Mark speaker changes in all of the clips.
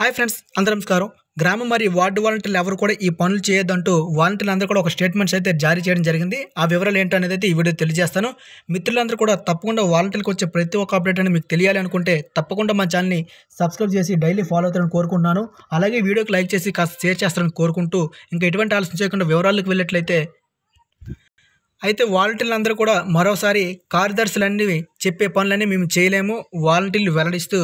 Speaker 1: hi friends అందరం నమస్కారం గ్రామం మరియు వార్డు వాలంటీర్లు ఎవరు కూడా ఈ పనులు చేయొద్దంటూ వాలంటీర్లు అందరూ కూడా ఒక స్టేట్మెంట్స్ అయితే జారీ చేయడం జరిగింది ఆ వివరాలు ఏంటో అనేది అయితే ఈ వీడియో తెలియజేస్తాను మిత్రులందరూ కూడా తప్పకుండా వాలంటీర్లకు వచ్చే ప్రతి ఒక్క అప్డేట్ అని మీకు తెలియాలి అనుకుంటే తప్పకుండా మా ఛానల్ని సబ్స్క్రైబ్ చేసి డైలీ ఫాలో అవుతారని కోరుకుంటున్నాను అలాగే వీడియోకి లైక్ చేసి కాస్త షేర్ చేస్తారని కోరుకుంటూ ఇంకా ఎటువంటి ఆలోచన చేయకుండా వివరాలకు వెళ్ళినట్లయితే అయితే వాలంటీర్లు అందరూ కూడా మరోసారి కార్యదర్శులన్నీ చెప్పే పనులన్నీ మేము చేయలేము వాలంటీర్లు వెల్లడిస్తూ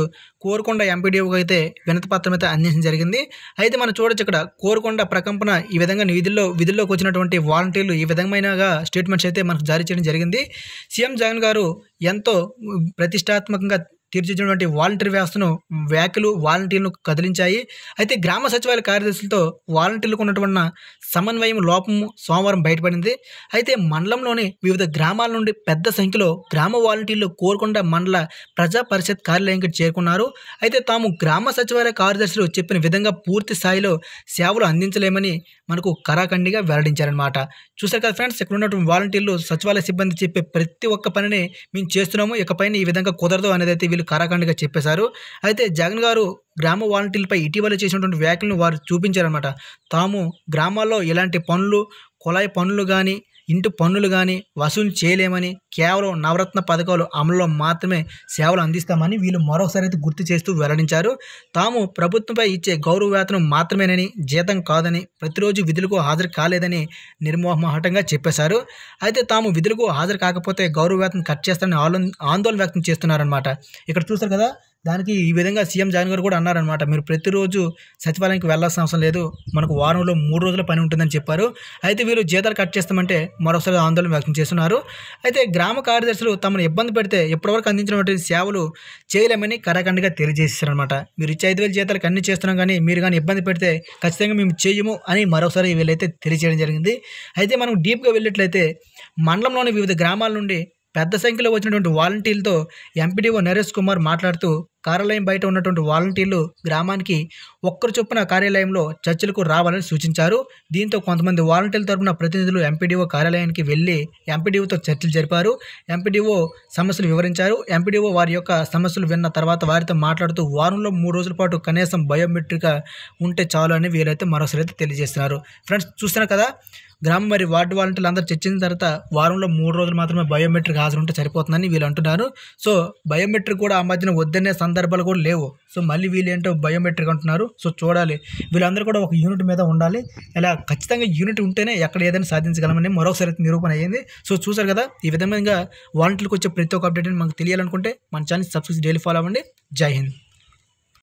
Speaker 1: కోరుకొండ ఎంపీడీఓకి అయితే వినతిపత్రం అయితే అందించడం జరిగింది అయితే మనం చూడొచ్చు ఇక్కడ కోరుకొండ ప్రకంపన ఈ విధంగా విధుల్లో విధుల్లోకి వచ్చినటువంటి వాలంటీర్లు ఈ విధమైనగా స్టేట్మెంట్స్ అయితే మనకు జారీ చేయడం జరిగింది సీఎం జగన్ గారు ఎంతో ప్రతిష్టాత్మకంగా తీర్చిదిద్దినటువంటి వాలంటీర్ వ్యవస్థను వ్యాఖ్యలు వాలంటీర్లను కదిలించాయి అయితే గ్రామ సచివాలయ కార్యదర్శులతో వాలంటీర్లకు ఉన్నటువంటి సమన్వయం లోపము సోమవారం బయటపడింది అయితే మండలంలోని వివిధ గ్రామాల నుండి పెద్ద సంఖ్యలో గ్రామ వాలంటీర్లు కోరుకొండ మండల ప్రజా పరిషత్ కార్యాలయానికి చేరుకున్నారు అయితే తాము గ్రామ సచివాలయ కార్యదర్శులు చెప్పిన విధంగా పూర్తి స్థాయిలో సేవలు అందించలేమని మనకు కరాఖండిగా వెల్లడించారనమాట చూసారు కదా ఫ్రెండ్స్ ఇక్కడ ఉన్నటువంటి వాలంటీర్లు సచివాలయ సిబ్బంది చెప్పే ప్రతి ఒక్క పనిని మేము చేస్తున్నాము ఇకపైన ఈ విధంగా కుదరదు అనేది అయితే వీళ్ళు కారాఖండ్గా చెప్పేశారు అయితే జగన్ గారు గ్రామ వాలంటీర్లపై ఇటీవల చేసినటువంటి వ్యాఖ్యలను వారు చూపించారనమాట తాము గ్రామాల్లో ఇలాంటి పనులు కుళాయి పనులు కానీ ఇంటి పన్నులు కానీ వసూలు చేయలేమని కేవలం నవరత్న పథకాలు అమలులో మాత్రమే సేవలు అందిస్తామని వీళ్ళు మరోసారి అయితే గుర్తు చేస్తూ వెల్లడించారు తాము ప్రభుత్వంపై ఇచ్చే గౌరవ వేతనం మాత్రమేనని జీతం కాదని ప్రతిరోజు విధులకు హాజరు కాలేదని నిర్మోహమహటంగా చెప్పేశారు అయితే తాము విధులకు హాజరు కాకపోతే గౌరవ వేతనం కట్ చేస్తారని ఆందోళన వ్యక్తం చేస్తున్నారనమాట ఇక్కడ చూస్తారు కదా దానికి ఈ విధంగా సీఎం జగన్ గారు కూడా అన్నారనమాట మీరు ప్రతిరోజు సచివాలయానికి వెళ్ళాల్సిన అవసరం లేదు మనకు వారంలో మూడు రోజుల పని ఉంటుందని చెప్పారు అయితే వీళ్ళు జీతాలు కట్ చేస్తామంటే మరోసారి ఆందోళన వ్యక్తం చేస్తున్నారు అయితే గ్రామ కార్యదర్శులు తమను ఇబ్బంది పెడితే ఇప్పటివరకు అందించినటువంటి సేవలు చేయలేమని కరాఖండగా తెలియజేశారనమాట మీరు ఇచ్చే ఐదు వేల జీతాలకు అన్ని చేస్తున్నాం కానీ మీరు కానీ ఇబ్బంది పెడితే ఖచ్చితంగా మేము చేయము అని మరోసారి వీళ్ళైతే తెలియజేయడం జరిగింది అయితే మనం డీప్గా వెళ్ళినట్లయితే మండలంలోని వివిధ గ్రామాల నుండి పెద్ద సంఖ్యలో వచ్చినటువంటి వాలంటీర్లతో ఎంపీడీఓ నరేష్ కుమార్ మాట్లాడుతూ కార్యాలయం బయట ఉన్నటువంటి వాలంటీర్లు గ్రామానికి ఒక్కరు చొప్పున కార్యాలయంలో చర్చలకు రావాలని సూచించారు దీంతో కొంతమంది వాలంటీర్ల తరపున ప్రతినిధులు ఎంపీడీఓ కార్యాలయానికి వెళ్ళి ఎంపీడీఓతో చర్చలు జరిపారు ఎంపీడీఓ సమస్యలు వివరించారు ఎంపీడీఓ వారి యొక్క సమస్యలు విన్న తర్వాత వారితో మాట్లాడుతూ వారంలో మూడు రోజుల పాటు కనీసం బయోమెట్రిక్ ఉంటే చాలు అని వీరైతే మరోసారి అయితే తెలియజేస్తున్నారు ఫ్రెండ్స్ చూస్తున్నారు కదా గ్రామం మరి వార్డు వాలంటీర్లు అందరూ చర్చించిన తర్వాత వారంలో మూడు రోజులు మాత్రమే బయోమెట్రిక్ హాజరుంటే సరిపోతుందని వీళ్ళు అంటున్నారు సో బయోమెట్రిక్ కూడా ఆ మధ్యన వద్దనే సందర్భాలు కూడా లేవు సో మళ్ళీ వీళ్ళు ఏంటో బయోమెట్రిక్ అంటున్నారు సో చూడాలి వీళ్ళందరూ కూడా ఒక యూనిట్ మీద ఉండాలి ఇలా ఖచ్చితంగా యూనిట్ ఉంటేనే ఎక్కడ ఏదైనా సాధించగలమని మరొకసారి నిరూపణ అయ్యింది సో చూసారు కదా ఈ విధంగా వాలంటీర్లకు వచ్చే ప్రతి ఒక్క అప్డేట్ మనకు తెలియాలనుకుంటే మన ఛానల్ సబ్స్క్రైబ్ డైలీ ఫాలో అవ్వండి జై హింద్